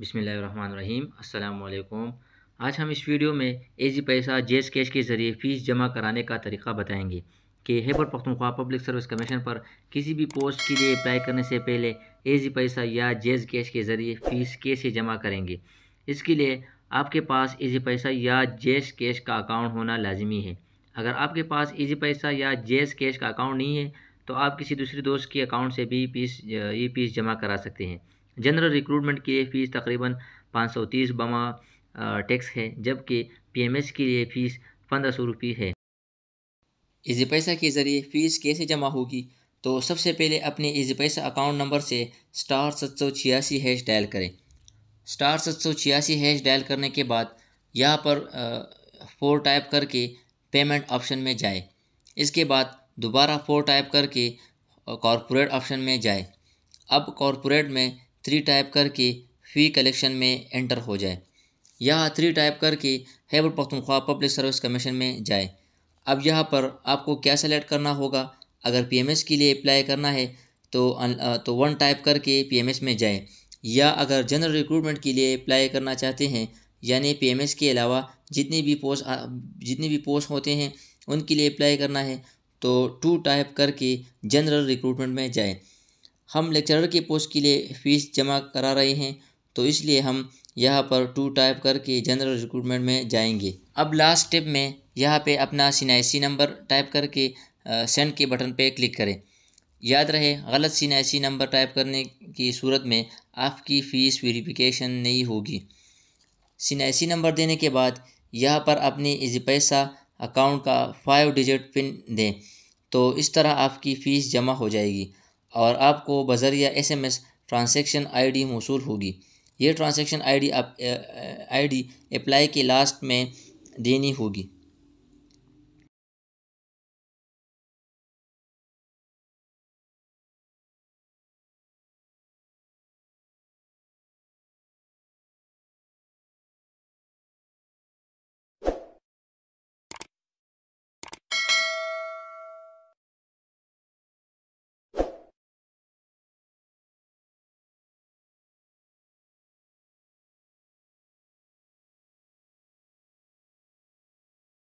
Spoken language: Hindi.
बिसमीम अल्लाम आज हम इस वीडियो में एजी पैसा जेस कैश के ज़रिए फ़ीस जमा कराने का तरीका बताएंगे कि Khyber Pakhtunkhwa public service commission पर किसी भी पोस्ट के लिए अप्लाई करने से पहले एजी पैसा या जेज कैश के ज़रिए फ़ीस कैसे जमा करेंगे इसके लिए आपके पास एजी पैसा या जेस कैश का अकाउंट होना लाजमी है अगर आपके पास एजी पैसा या जेस कैश का अकाउंट नहीं है तो आप किसी दूसरे दोस्त के अकाउंट से भी फीस ये फीस जमा करा सकते हैं जनरल रिक्रूटमेंट की फ़ीस तकरीबन पाँच सौ तीस बमा टैक्स है जबकि पीएमएस के लिए फ़ीस पंद्रह सौ रुपये है इजी पैसा के ज़रिए फ़ीस कैसे जमा होगी तो सबसे पहले अपने इजी पैसा अकाउंट नंबर से स्टार सत सौ छियासी हैश डायल करें स्टार सत सौ छियासी हैश डायल करने के बाद यहाँ पर फोर टाइप करके पेमेंट ऑप्शन में जाए इसके बाद दोबारा फोर टाइप करके कॉरपोरेट ऑप्शन में जाए अब कॉरपोरेट में थ्री टाइप करके फ़ी कलेक्शन में एंटर हो जाए या थ्री टाइप करके Khyber Pakhtunkhwa public service commission में जाए अब यहाँ पर आपको क्या सेलेक्ट करना होगा अगर पीएमएस के लिए अप्लाई करना है तो तो वन टाइप करके पीएमएस में जाए या अगर जनरल रिक्रूटमेंट के लिए अप्लाई करना चाहते हैं यानी पीएमएस के अलावा जितनी भी पोस्ट जितनी भी पोस्ट होते हैं उनके लिए अप्लाई करना है तो टू टाइप करके जनरल रिक्रूटमेंट में जाए हम लेक्चरर की पोस्ट के लिए फ़ीस जमा करा रहे हैं तो इसलिए हम यहाँ पर टू टाइप करके जनरल रिक्रूटमेंट में जाएंगे अब लास्ट स्टेप में यहाँ पे अपना सिनाइसी नंबर टाइप करके सेंड के बटन पे क्लिक करें याद रहे गलत सिनाइसी नंबर टाइप करने की सूरत में आपकी फ़ीस वेरिफिकेशन नहीं होगी सिनाइसी नंबर देने के बाद यहाँ पर अपने इस पैसा अकाउंट का फाइव डिजिट पिन दें तो इस तरह आपकी फ़ीस जमा हो जाएगी और आपको बजरिया S M S transaction I D मौसू होगी ये ट्रांसेक्शन आई डी आप आई डी अप्लाई के लास्ट में देनी होगी